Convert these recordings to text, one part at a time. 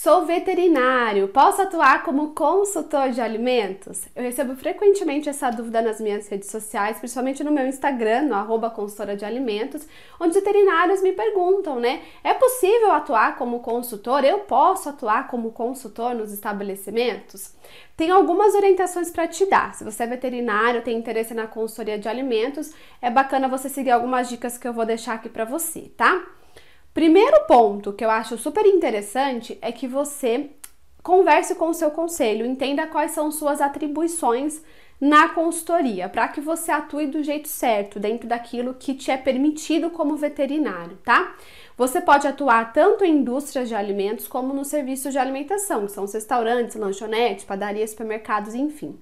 Sou veterinário, posso atuar como consultor de alimentos? Eu recebo frequentemente essa dúvida nas minhas redes sociais, principalmente no meu Instagram, no arroba consultora de alimentos, onde veterinários me perguntam, né? É possível atuar como consultor? Eu posso atuar como consultor nos estabelecimentos? Tem algumas orientações para te dar. Se você é veterinário, tem interesse na consultoria de alimentos, é bacana você seguir algumas dicas que eu vou deixar aqui para você, tá? Primeiro ponto que eu acho super interessante é que você converse com o seu conselho, entenda quais são suas atribuições na consultoria, para que você atue do jeito certo, dentro daquilo que te é permitido como veterinário, tá? Você pode atuar tanto em indústrias de alimentos como no serviço de alimentação, que são os restaurantes, lanchonetes, padarias, supermercados, enfim.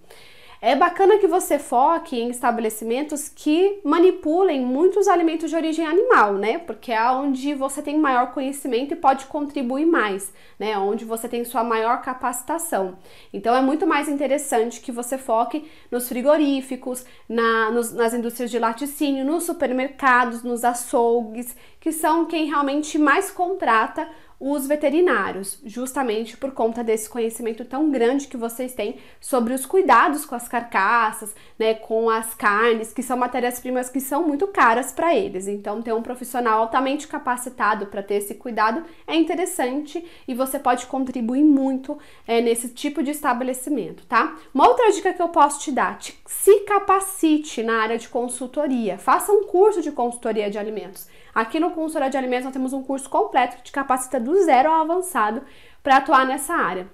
É bacana que você foque em estabelecimentos que manipulem muitos alimentos de origem animal, né? Porque é onde você tem maior conhecimento e pode contribuir mais, né? Onde você tem sua maior capacitação. Então é muito mais interessante que você foque nos frigoríficos, na, nos, nas indústrias de laticínio, nos supermercados, nos açougues, que são quem realmente mais contrata os veterinários, justamente por conta desse conhecimento tão grande que vocês têm sobre os cuidados com as carcaças, né, com as carnes, que são matérias-primas que são muito caras para eles. Então, ter um profissional altamente capacitado para ter esse cuidado é interessante e você pode contribuir muito é, nesse tipo de estabelecimento, tá? Uma outra dica que eu posso te dar: te, se capacite na área de consultoria, faça um curso de consultoria de alimentos. Aqui no Consultoria de Alimentos nós temos um curso completo que te capacita do zero ao avançado para atuar nessa área.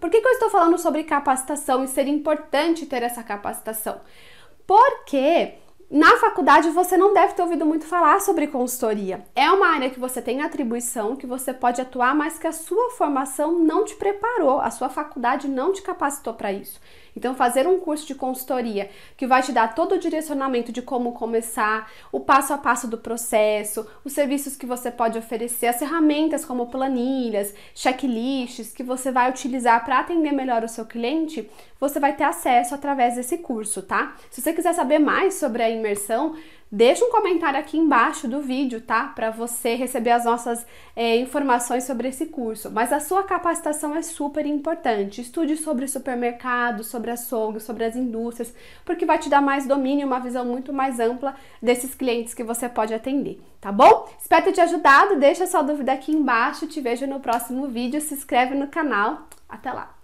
Por que, que eu estou falando sobre capacitação e ser importante ter essa capacitação? Porque na faculdade você não deve ter ouvido muito falar sobre consultoria. É uma área que você tem atribuição, que você pode atuar, mas que a sua formação não te preparou, a sua faculdade não te capacitou para isso. Então, fazer um curso de consultoria que vai te dar todo o direcionamento de como começar, o passo a passo do processo, os serviços que você pode oferecer, as ferramentas como planilhas, checklists que você vai utilizar para atender melhor o seu cliente, você vai ter acesso através desse curso, tá? Se você quiser saber mais sobre a imersão, deixa um comentário aqui embaixo do vídeo, tá? Para você receber as nossas é, informações sobre esse curso. Mas a sua capacitação é super importante. Estude sobre supermercados, sobre açougue, sobre as indústrias, porque vai te dar mais domínio, uma visão muito mais ampla desses clientes que você pode atender, tá bom? Espero ter te ajudado. Deixa sua dúvida aqui embaixo. Te vejo no próximo vídeo. Se inscreve no canal. Até lá!